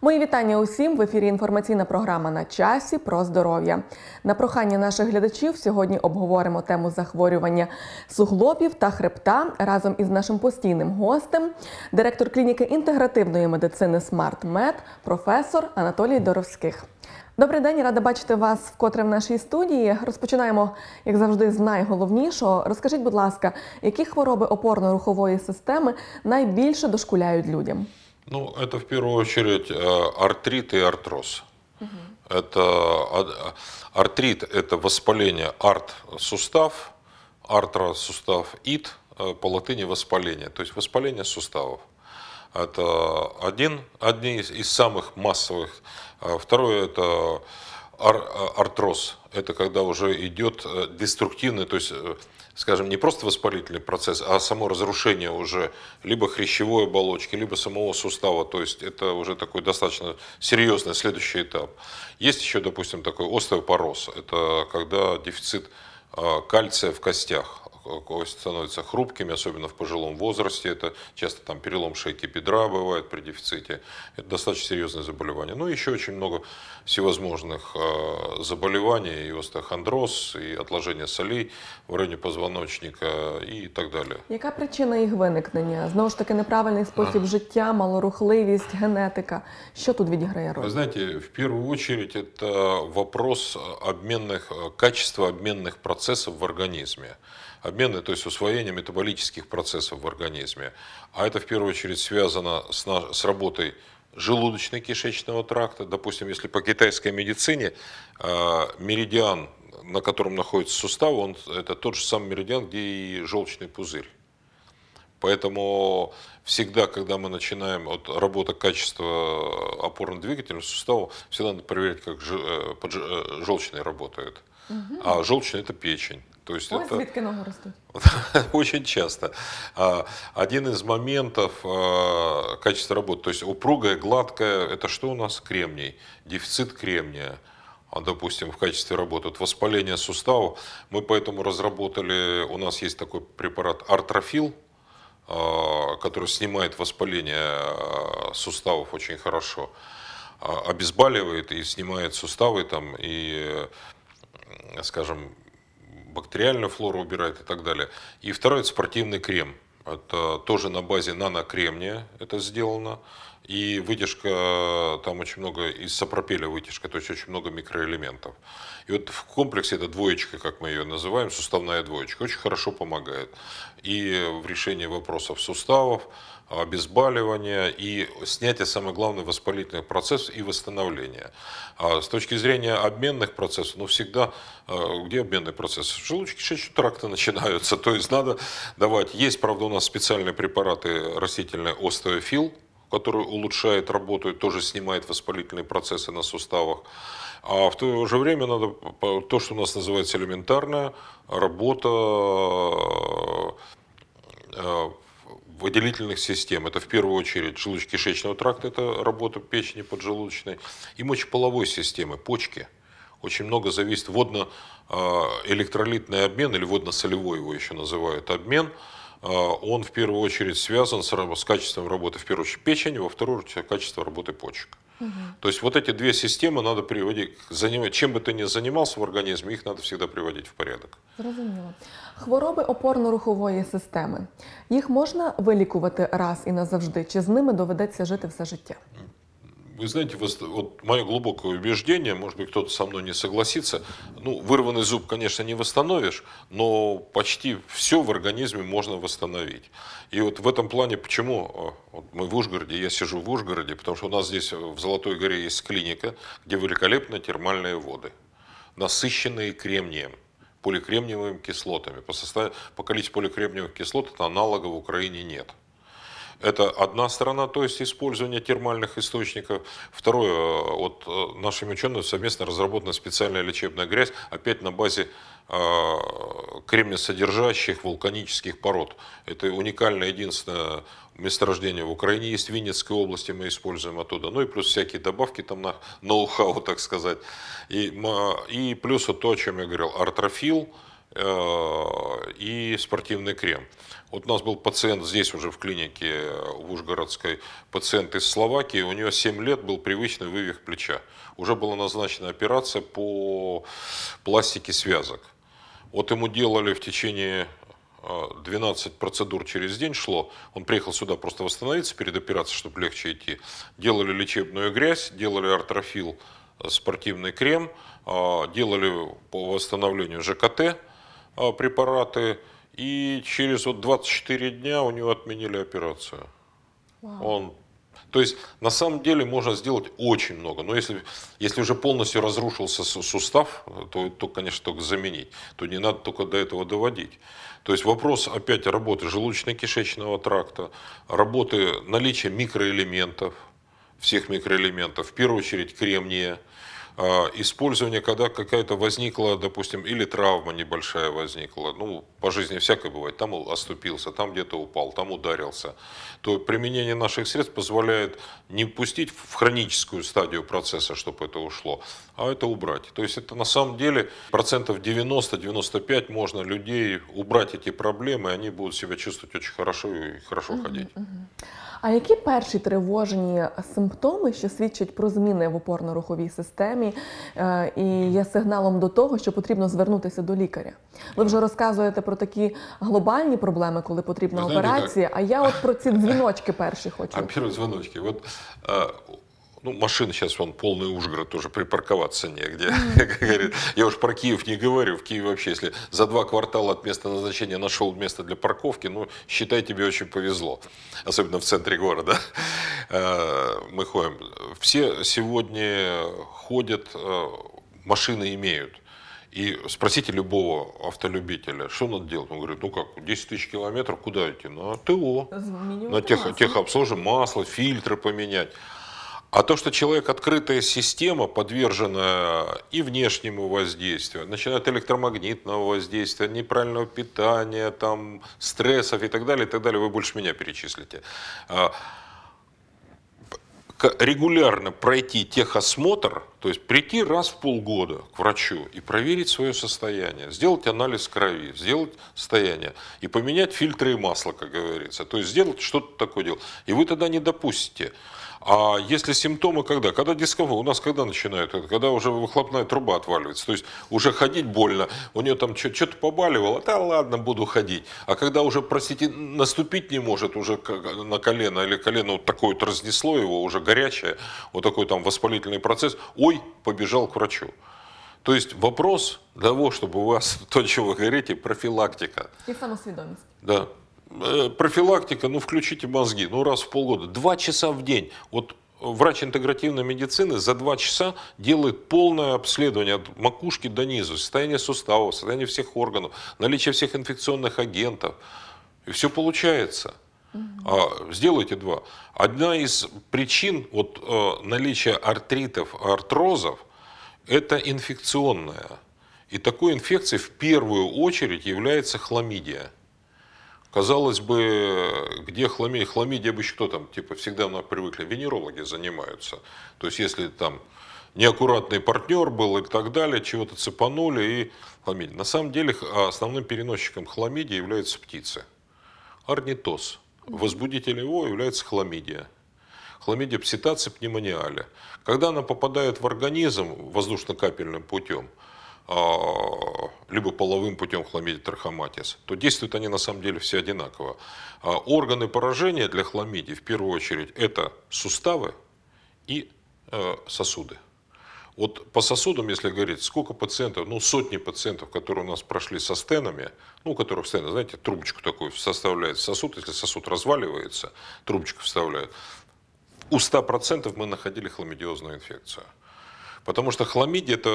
Мої вітання усім в ефірі. Інформаційна програма на часі про здоров'я. На прохання наших глядачів сьогодні обговоримо тему захворювання суглобів та хребта разом із нашим постійним гостем, директор клініки інтегративної медицини SmartMed, професор Анатолій Доровських. Добрий день, рада бачити вас вкотре в нашій студії. Розпочинаємо, як завжди, з найголовнішого. Розкажіть, будь ласка, які хвороби опорно-рухової системи найбільше дошкуляють людям? Ну, это в первую очередь э, артрит и артроз. Угу. Это э, артрит – это воспаление арт-сустав, артросустав ит, э, по латыни воспаление, то есть воспаление суставов. Это один, одни из, из самых массовых. А второе – это ар а, артроз. Это когда уже идет э, деструктивный, то есть, э, скажем, не просто воспалительный процесс, а само разрушение уже либо хрящевой оболочки, либо самого сустава. То есть это уже такой достаточно серьезный следующий этап. Есть еще, допустим, такой остеопороз. Это когда дефицит а, кальция в костях кости становятся хрупкими, особенно в пожилом возрасте. Это часто там перелом шейки бедра бывает при дефиците. Это достаточно серьезное заболевание. Ну, еще очень много всевозможных э, заболеваний, и остеохондроз, и отложение солей в районе позвоночника и так далее. Яка причина їх виникнення? Знову ж таки, неправильний спосіб життя, малорухливість, генетика. Что тут відіграє роль? Вы знаете, в первую очередь это вопрос обменных, качества обменных процессов в организме обмены, то есть усвоение метаболических процессов в организме. А это в первую очередь связано с, на, с работой желудочно-кишечного тракта. Допустим, если по китайской медицине э, меридиан, на котором находится сустав, он, это тот же самый меридиан, где и желчный пузырь. Поэтому всегда, когда мы начинаем от работы качества опорно-двигательного сустава, всегда надо проверять, как э, э, желчные работают. Угу. А желчный – это печень. То есть Ой, это... звідки ноги растут? Очень часто. А, один из моментов а, качества работы, то есть упругая, гладкая, это что у нас? Кремний, дефицит кремния а, допустим, в качестве работы. Вот воспаление суставов. Мы поэтому разработали, у нас есть такой препарат артрофил, который снимает воспаление суставов очень хорошо, обезболивает и снимает суставы там и, скажем, бактериальную флору убирает и так далее. И второе – это спортивный крем. Это тоже на базе нанокремния это сделано. И вытяжка, э, там очень много, из сапропеля вытяжка, то есть очень много микроэлементов. И вот в комплексе эта двоечка, как мы ее называем, суставная двоечка, очень хорошо помогает. И в решении вопросов суставов, обезболивания и снятия, самое главное, воспалительных процессов и восстановления. А с точки зрения обменных процессов, ну всегда, а, где обменные процессы? В желудочно-кишечном тракта начинаются, то есть надо давать. Есть, правда, у нас специальные препараты растительные остеофил, который улучшает работу и тоже снимает воспалительные процессы на суставах. А в то же время надо то, что у нас называется элементарная работа а, выделительных систем. Это в первую очередь желудочно-кишечного тракта, это работа печени поджелудочной, и мочеполовой системы, почки. Очень много зависит водно-электролитный а, обмен, или водно-солевой его еще называют, обмен. А, он в первую очередь связан с, качеством работы, в первую очередь, печени, во вторую очередь, качество работы почек. Угу. То есть вот эти две системы надо приводить, занимать, чем бы ты ни занимался в організмі? Їх надо всегда приводить в порядок. Зрозуміло. Хвороби опорно-рухової системи. Їх можна вилікувати раз і назавжди, чи з ними доведеться жити все життя? Вы знаете, вот, мое глубокое убеждение, может быть, кто-то со мной не согласится, ну, вырванный зуб, конечно, не восстановишь, но почти все в организме можно восстановить. И вот в этом плане, почему а, вот мы в Ужгороде, я сижу в Ужгороде, потому что у нас здесь э, в Золотой горе есть клиника, где великолепны термальные воды, насыщенные кремнием поликремниевыми кислотами. По, состав... по количеству поликремниевых кислот это аналога в Украине нет. Это одна сторона, то есть использование термальных источников. Второе, э, вот э, нашими учеными совместно разработана специальная лечебная грязь, опять на базе э, кремнесодержащих вулканических пород. Это уникальное, единственное месторождение в Украине есть, в Винницкой области мы используем оттуда. Ну и плюс всякие добавки там на ноу-хау, так сказать. И, и плюс вот то, о чем я говорил, артрофил – Э, и спортивный крем. Вот у нас был пациент здесь уже в клинике э, в Ужгородской, пациент из Словакии, у нее 7 лет был привычный вывих плеча. Уже была назначена операция по пластике связок. Вот ему делали в течение 12 э, процедур через день шло. Он приехал сюда просто восстановиться перед операцией, чтобы легче идти. Делали лечебную грязь, делали артрофил, спортивный крем, делали по восстановлению ЖКТ, а, препараты, и через вот 24 дня у него отменили операцию. Wow. Он то есть на самом деле можно сделать очень много. Но если, если уже полностью разрушился сустав, то, то, конечно, только заменить. То не надо только до этого доводить. То есть вопрос опять работы желудочно-кишечного тракта, работы наличия микроэлементов, всех микроэлементов, в первую очередь кремния, а, использование, когда какая-то возникла, допустим, или травма небольшая возникла, ну, по жизни всякое бывает, там оступился, там где-то упал, там ударился, то применение наших средств позволяет не пустить в хроническую стадию процесса, чтобы это ушло, а это убрать. То есть это на самом деле процентов 90-95 можно людей убрать эти проблемы, и они будут себя чувствовать очень хорошо и хорошо угу, ходить. А які перші тривожні симптоми, що свідчать про зміни в опорно-руховій системі е, і є сигналом до того, що потрібно звернутися до лікаря? Ви вже розказуєте про такі глобальні проблеми, коли потрібна операція. А я от про ці дзвіночки перші хочу. А перші дзвіночки. От е, Ну, машина сейчас, вон, полный Ужгород, тоже припарковаться негде. я уж про Киев не говорю. В Киеве вообще, если за два квартала от места назначения нашел место для парковки, ну, считай, тебе очень повезло. Особенно в центре города. Э, мы ходим. Все сегодня ходят, э, машины имеют. И спросите любого автолюбителя, что надо делать? Он говорит, ну как, 10 тысяч километров, куда идти? На «Ну, ТО, на тех, техобслуживание, масло, фильтры поменять. А то, что человек открытая система, подвержена и внешнему воздействию, начиная от электромагнитного воздействия, неправильного питания, там, стрессов и так далее, и так далее, вы больше меня перечислите. А, регулярно пройти техосмотр, то есть прийти раз в полгода к врачу и проверить свое состояние, сделать анализ крови, сделать состояние и поменять фильтры и масло, как говорится. То есть сделать что-то такое дело. И вы тогда не допустите а если симптомы когда? Когда дискомфорт? У нас когда начинают Когда уже выхлопная труба отваливается. То есть уже ходить больно, у нее там что-то побаливало, да ладно, буду ходить. А когда уже, простите, наступить не может уже на колено, или колено вот такое вот разнесло его, уже горячее, вот такой там воспалительный процесс, ой, побежал к врачу. То есть вопрос того, чтобы у вас, то, чего вы говорите, профилактика. И самосведомость. Да. Э, профилактика, ну включите мозги, ну раз в полгода, два часа в день. Вот врач интегративной медицины за два часа делает полное обследование от макушки до низу, состояние суставов, состояние всех органов, наличие всех инфекционных агентов. И все получается. А, сделайте два. Одна из причин вот, э, наличия артритов, артрозов – это инфекционная. И такой инфекцией в первую очередь является хламидия. Казалось бы, где хламидия? Хламидия бы кто там, типа, всегда мы привыкли, венерологи занимаются. То есть, если там неаккуратный партнер был и так далее, чего-то цепанули и хламидия. На самом деле, а основным переносчиком хламидии являются птицы. Орнитоз. возбудитель его является хламидия. Хламидия пситация пневмониаля. Когда она попадает в организм воздушно-капельным путем – а, либо половым путем хламидия трахоматис, то действуют они на самом деле все одинаково. А органы поражения для хламидии в первую очередь это суставы и э, сосуды. Вот по сосудам, если говорить, сколько пациентов, ну сотни пациентов, которые у нас прошли со стенами, ну у которых стены, знаете, трубочку такую составляет сосуд, если сосуд разваливается, трубочку вставляют, у 100% мы находили хламидиозную инфекцию. Потому что хламидия это,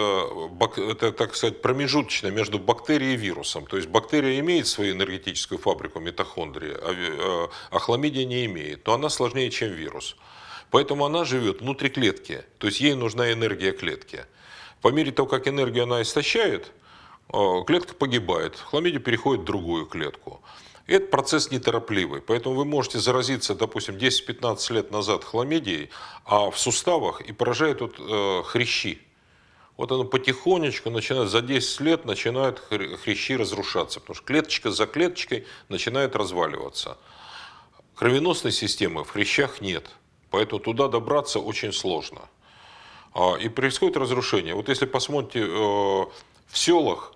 э, это, так сказать, промежуточное между бактерией и вирусом. То есть бактерия имеет свою энергетическую фабрику, митохондрии, а, э, а хламидия не имеет. Но она сложнее, чем вирус. Поэтому она живет внутри клетки. То есть ей нужна энергия клетки. По мере того, как энергию она истощает, э, клетка погибает. Хламидия переходит в другую клетку. И это процесс неторопливый, поэтому вы можете заразиться, допустим, 10-15 лет назад хламидией, а в суставах и поражают вот, э, хрящи. Вот оно потихонечку начинает, за 10 лет начинают хрящи разрушаться, потому что клеточка за клеточкой начинает разваливаться. Кровеносной системы в хрящах нет, поэтому туда добраться очень сложно. А, и происходит разрушение. Вот если посмотрите э, в селах,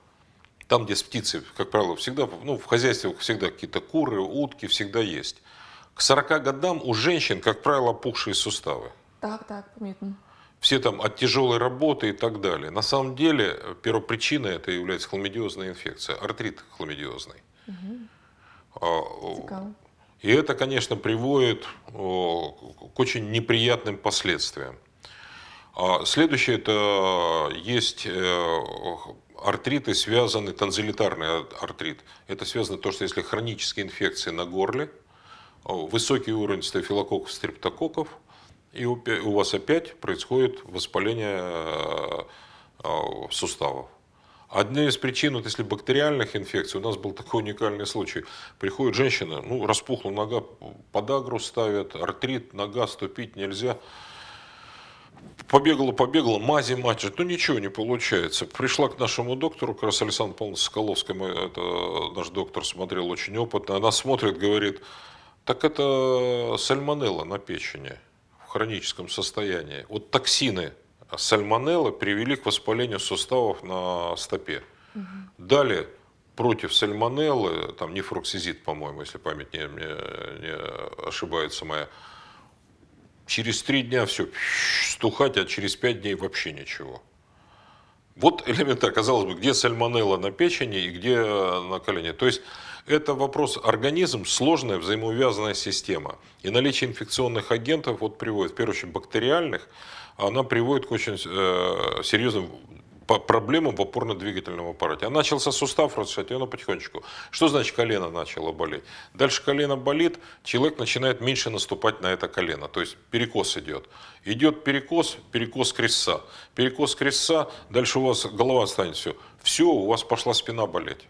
там, где с птицей, как правило, всегда, ну, в хозяйстве всегда какие-то куры, утки всегда есть. К 40 годам у женщин, как правило, пухшие суставы. Так, так, понятно. Все там от тяжелой работы и так далее. На самом деле, э, первопричина это является хламидиозная инфекция, артрит хламидиозный. Угу. А, и это, конечно, приводит к очень неприятным последствиям. А следующее, это есть э, артриты связаны, танзелитарный артрит, это связано то, что если хронические инфекции на горле, высокий уровень стафилококков, стрептококков, и у вас опять происходит воспаление э, э, суставов. Одна из причин, вот если бактериальных инфекций, у нас был такой уникальный случай. Приходит женщина, ну, распухла нога, подагру ставят, артрит, нога ступить нельзя побегала, побегала, мази мачет, ну ничего не получается. Пришла к нашему доктору, как раз Александр Павловна Соколовская, это, наш доктор смотрел очень опытно, она смотрит, говорит, так это сальмонелла на печени в хроническом состоянии. Вот токсины сальмонеллы привели к воспалению суставов на стопе. Угу. Далее против сальмонеллы, там нефроксизит, по-моему, если память не, не, не ошибается моя, через три дня все стухать, а через пять дней вообще ничего. Вот элементарно, казалось бы, где сальмонелла на печени и где э, на колене. То есть это вопрос организм, сложная взаимоувязанная система. И наличие инфекционных агентов вот приводит, в первую очередь бактериальных, она приводит к очень э, серьезным по проблемам в опорно-двигательном аппарате. А начался сустав разрушать, и оно потихонечку. Что значит колено начало болеть? Дальше колено болит, человек начинает меньше наступать на это колено, то есть перекос идет. Идет перекос, перекос крестца. Перекос крестца, дальше у вас голова станет все. Все, у вас пошла спина болеть.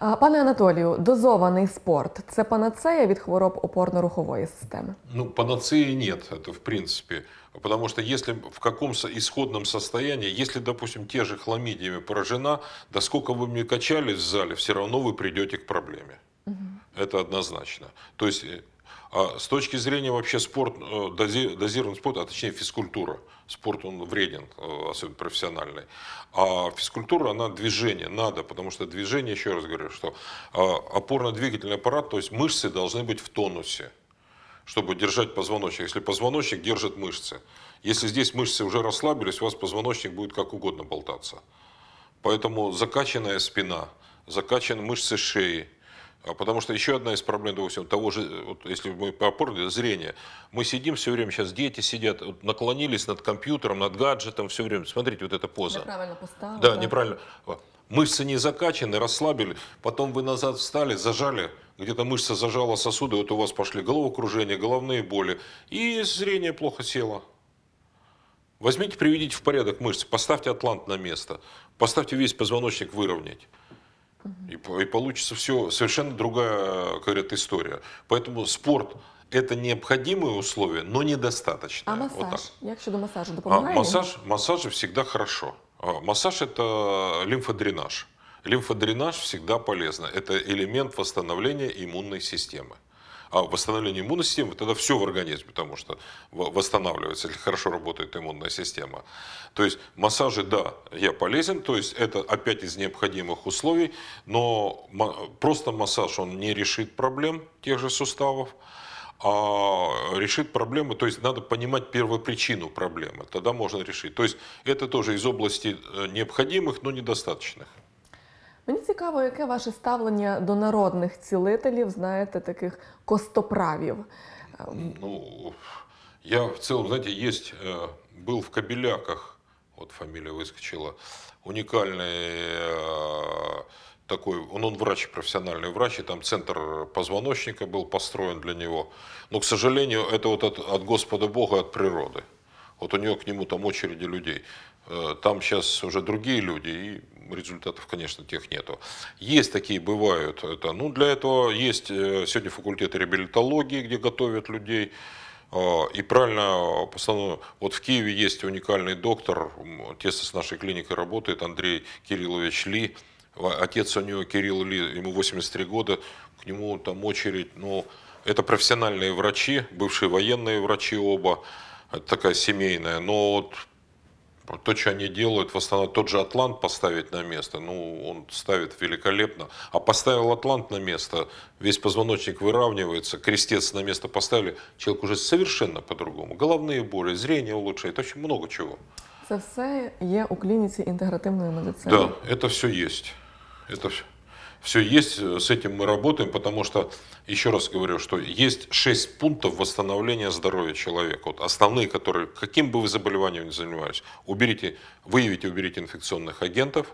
А, пане Анатолію, дозований спорт це панацея від хвороб опорно-рухової системы? Ну, панацеи нет, это в принципе. Потому что если в каком исходном состоянии, если, допустим, те же хламидиями поражена, да сколько вы мне качались в зале, все равно вы придете к проблеме. Угу. Это однозначно. То есть э, а с точки зрения вообще спорт, э, дози, дозирован спорт, а точнее физкультура. Спорт, он вреден, э, особенно профессиональный. А физкультура, она движение, надо, потому что движение, еще раз говорю, что э, опорно-двигательный аппарат, то есть мышцы должны быть в тонусе чтобы держать позвоночник. Если позвоночник держит мышцы. Если здесь мышцы уже расслабились, у вас позвоночник будет как угодно болтаться. Поэтому закачанная спина, закачаны мышцы шеи, а Потому что еще одна из проблем, допустим, того же, вот если мы опорное зрение, мы сидим все время, сейчас дети сидят, вот наклонились над компьютером, над гаджетом все время. Смотрите, вот эта поза. Неправильно поставил. Да, да, неправильно. Мышцы не закачаны, расслабили, потом вы назад встали, зажали, где-то мышца зажала сосуды, вот у вас пошли головокружение, головные боли, и зрение плохо село. Возьмите, приведите в порядок мышцы, поставьте атлант на место, поставьте весь позвоночник выровнять. И, и получится все совершенно другая, как говорят, история. Поэтому спорт это необходимое условие, но недостаточно. А массаж? Вот так. Як щодо массажу? Допомагає? А, массаж, массаж всегда хорошо. массаж это лимфодренаж. Лимфодренаж всегда полезно. Это элемент восстановления иммунной системы а восстановление иммунной системы, тогда все в организме, потому что восстанавливается, если хорошо работает иммунная система. То есть массажи, да, я полезен, то есть это опять из необходимых условий, но просто массаж, он не решит проблем тех же суставов, а решит проблемы, то есть надо понимать первопричину проблемы, тогда можно решить. То есть это тоже из области э, необходимых, но недостаточных. Мені цікаво, яке ваше ставлення до народних цілителів, знаєте, таких костоправів. Ну, я в целом, знаете, есть, э, был в Кабеляках, вот фамилия выскочила, уникальный э, такой, он, он врач, профессиональный врач, и там центр позвоночника был построен для него. Но, к сожалению, это вот от, от Господа Бога, от природы. Вот у него к нему там очереди людей. Э, там сейчас уже другие люди, и результатов, конечно, тех нету. Есть такие, бывают. Это, ну, для этого есть э, сегодня факультет реабилитологии, где готовят людей. Э, и правильно постановлено, вот в Киеве есть уникальный доктор, тесно с нашей клиникой работает, Андрей Кириллович Ли. Отец у него Кирилл Ли, ему 83 года, к нему там очередь, ну, это профессиональные врачи, бывшие военные врачи оба, это такая семейная, но вот то, что они делают, в основном тот же Атлант поставить на место, ну, он ставит великолепно. А поставил Атлант на место, весь позвоночник выравнивается, крестец на место поставили, человек уже совершенно по-другому. Головные боли, зрение улучшает, очень много чего. Це все є у клініці інтегративної медицини. Да, это все есть. Это все все есть, э, с этим мы работаем, потому что, еще раз говорю, что есть шесть пунктов восстановления здоровья человека. Вот основные, которые, каким бы вы заболеванием ни занимались, уберите, выявите, уберите инфекционных агентов,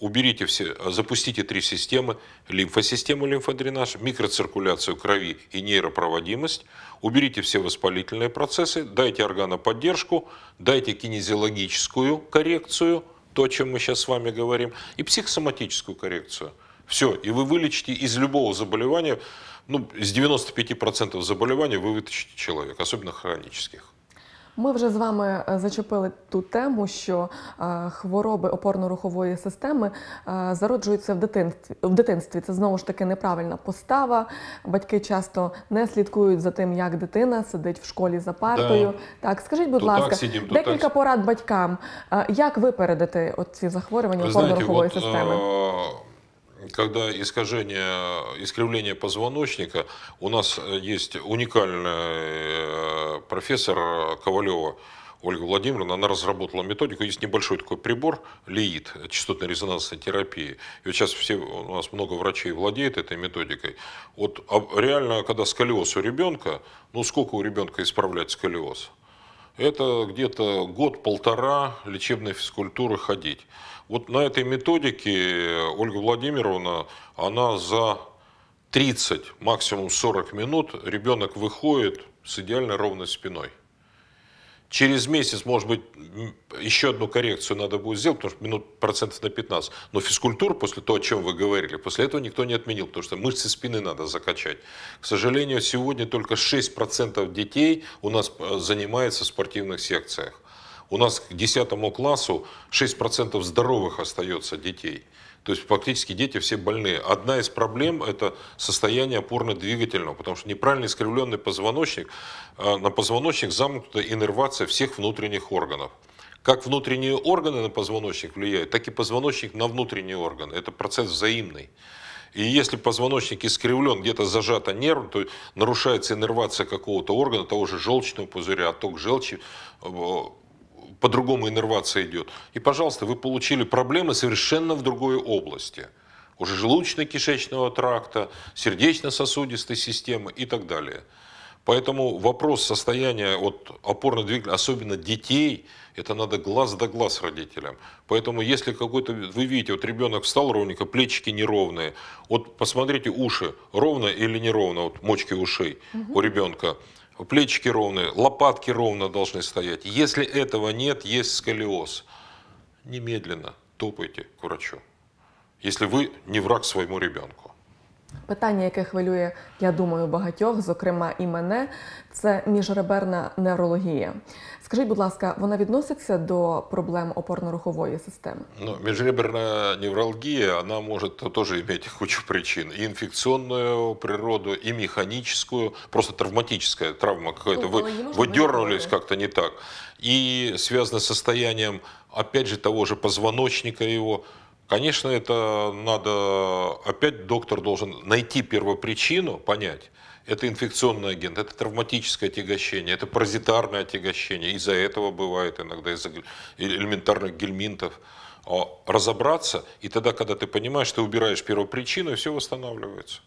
уберите все, э, запустите три системы, лимфосистему, лимфодренаж, микроциркуляцию крови и нейропроводимость, уберите все воспалительные процессы, дайте органоподдержку, дайте кинезиологическую коррекцию, то, о чем мы сейчас с вами говорим, и психосоматическую коррекцию – Все, и вы вылечите из любого заболевания, ну, с 95% заболеваний вы вытащите человека, особенно хронических. Ми вже з вами е, зачепили ту тему, що е, хвороби опорно-рухової системи е, зароджуються в дитинстві. В дитинстві це знову ж таки неправильна постава. Батьки часто не слідкують за тим, як дитина сидить в школі за партою. Да. Так, скажіть, будь то ласка, так сидим, декілька так. порад батькам, е, як випередити ці захворювання опорно-рухової системи. Е, когда искажение, искривление позвоночника, у нас э, есть уникальный э, профессор э, Ковалева, Ольга Владимировна, она разработала методику, есть небольшой такой прибор, ЛИИД, частотно-резонансной терапии. И вот сейчас все, у нас много врачей владеет этой методикой. Вот а реально, когда сколиоз у ребенка, ну сколько у ребенка исправлять сколиоз? это где-то год-полтора лечебной физкультуры ходить. Вот на этой методике Ольга Владимировна, она за 30, максимум 40 минут ребенок выходит с идеально ровной спиной. Через месяц, может быть, еще одну коррекцию надо будет сделать, потому что минут процентов на 15. Но физкультур, после того, о чем вы говорили, после этого никто не отменил, потому что мышцы спины надо закачать. К сожалению, сегодня только 6% детей у нас э, занимается в спортивных секциях. У нас к 10 классу 6% здоровых остается детей. То есть фактически дети все больные. Одна из проблем – это состояние опорно-двигательного, потому что неправильно искривленный позвоночник, э, на позвоночник замкнута иннервация всех внутренних органов. Как внутренние органы на позвоночник влияют, так и позвоночник на внутренние органы. Это процесс взаимный. И если позвоночник искривлен, где-то зажата нерв, то нарушается иннервация какого-то органа, того же желчного пузыря, отток желчи, э, по-другому иннервация идет. И, пожалуйста, вы получили проблемы совершенно в другой области. Уже желудочно-кишечного тракта, сердечно-сосудистой системы и так далее. Поэтому вопрос состояния от опорно-двигательного, особенно детей, это надо глаз да глаз родителям. Поэтому если какой-то, вы видите, вот ребенок встал ровненько, плечики неровные, вот посмотрите уши, ровно или неровно, вот мочки ушей угу. у ребенка плечики ровные, лопатки ровно должны стоять. Если этого нет, есть сколиоз. Немедленно топайте к врачу, если вы не враг своему ребенку. Питання, яке хвилює, я думаю, багатьох, зокрема і мене, це міжреберна неврологія. Скажіть, будь ласка, вона відноситься до проблем опорно-рухової системи? Ну, міжреберна невралгия, вона може теж иметь кучу причин. і инфекционную природу, і механическую, просто травматическая травма какая-то. Ну, дернулись як то не так. і зв'язане з состоянням опять же, того же позвоночника його. Конечно, это надо, опять доктор должен найти первопричину, понять, это инфекционный агент, это травматическое отягощение, это паразитарное отягощение, из-за этого бывает иногда, из-за элементарных гельминтов. А, разобраться, и тогда, когда ты понимаешь, ты убираешь первопричину, и все восстанавливается.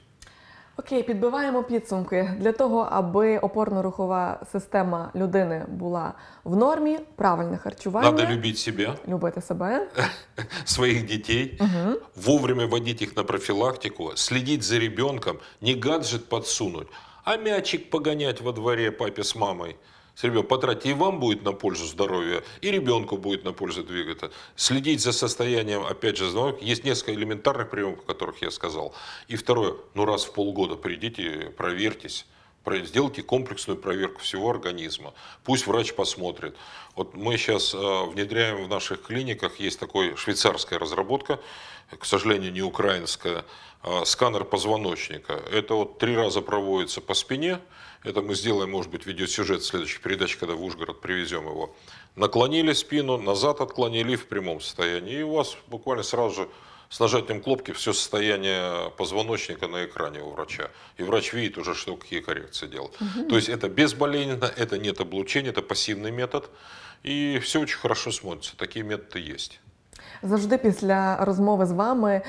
Окей, підбиваємо підсумки для того, аби опорно-рухова система людини була в нормі, правильне харчування. Надо любити себе. любити себе, своїх дітей, угу. вовремя водити їх на профілактику, слідити за ребенком, не гаджет підсунути, а м'ячик погонять во дворі папі з мамою. Серебро потратьте и вам будет на пользу здоровья, и ребенку будет на пользу двигаться. Следить за состоянием, опять же, здоровья. Есть несколько элементарных приемов, о которых я сказал. И второе, ну раз в полгода придите, проверьтесь сделайте комплексную проверку всего организма. Пусть врач посмотрит. Вот мы сейчас э, внедряем в наших клиниках, есть такой швейцарская разработка, к сожалению, не украинская, э, сканер позвоночника. Это вот три раза проводится по спине, это мы сделаем, может быть, видеосюжет в следующей передаче, когда в Ужгород привезем его, наклонили спину, назад отклонили в прямом состоянии, и у вас буквально сразу же с нажатием кнопки все состояние позвоночника на экране у врача. И врач видит уже, что какие коррекции делать. Угу. То есть это безболезненно, это нет облучения, это пассивный метод. И все очень хорошо смотрится. Такие методы есть. Завжди після розмови з вами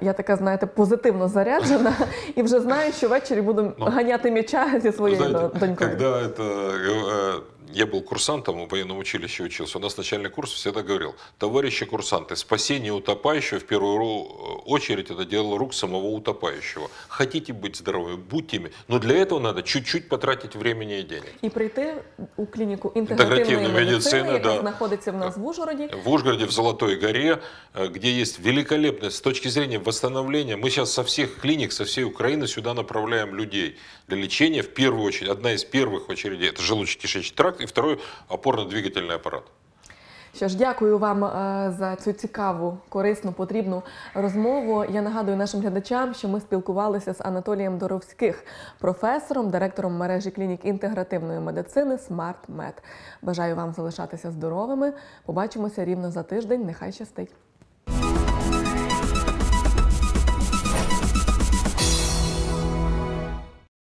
я така, знаєте, позитивно заряджена і вже знаю, що ввечері буду ну. ганяти м'яча зі своєю донькою. Е, е, я был курсантом, в военном училище учился, у нас начальный курс всегда говорил, товарищи курсанты, спасение утопающего в первую э, очередь это дело рук самого утопающего. Хотите быть здоровыми, будьте ими, но для этого надо чуть-чуть потратить времени и денег. И прийти у клинику інтегративної медицини, да. Находится в нас в Ужгороді. В Ужгороде, в Золотой горе, э, где есть великолепность с точки зрения восстановления. Мы сейчас со всех клиник, со всей Украины сюда направляем людей для лечения. В первую очередь, одна из первых очередей, это желудочно-кишечный тракт, проект, и второй опорно-двигательный аппарат. Що ж, дякую вам е, за цю цікаву, корисну, потрібну розмову. Я нагадую нашим глядачам, що ми спілкувалися з Анатолієм Доровських, професором, директором мережі клінік інтегративної медицини SmartMed. Бажаю вам залишатися здоровими. Побачимося рівно за тиждень. Нехай щастить.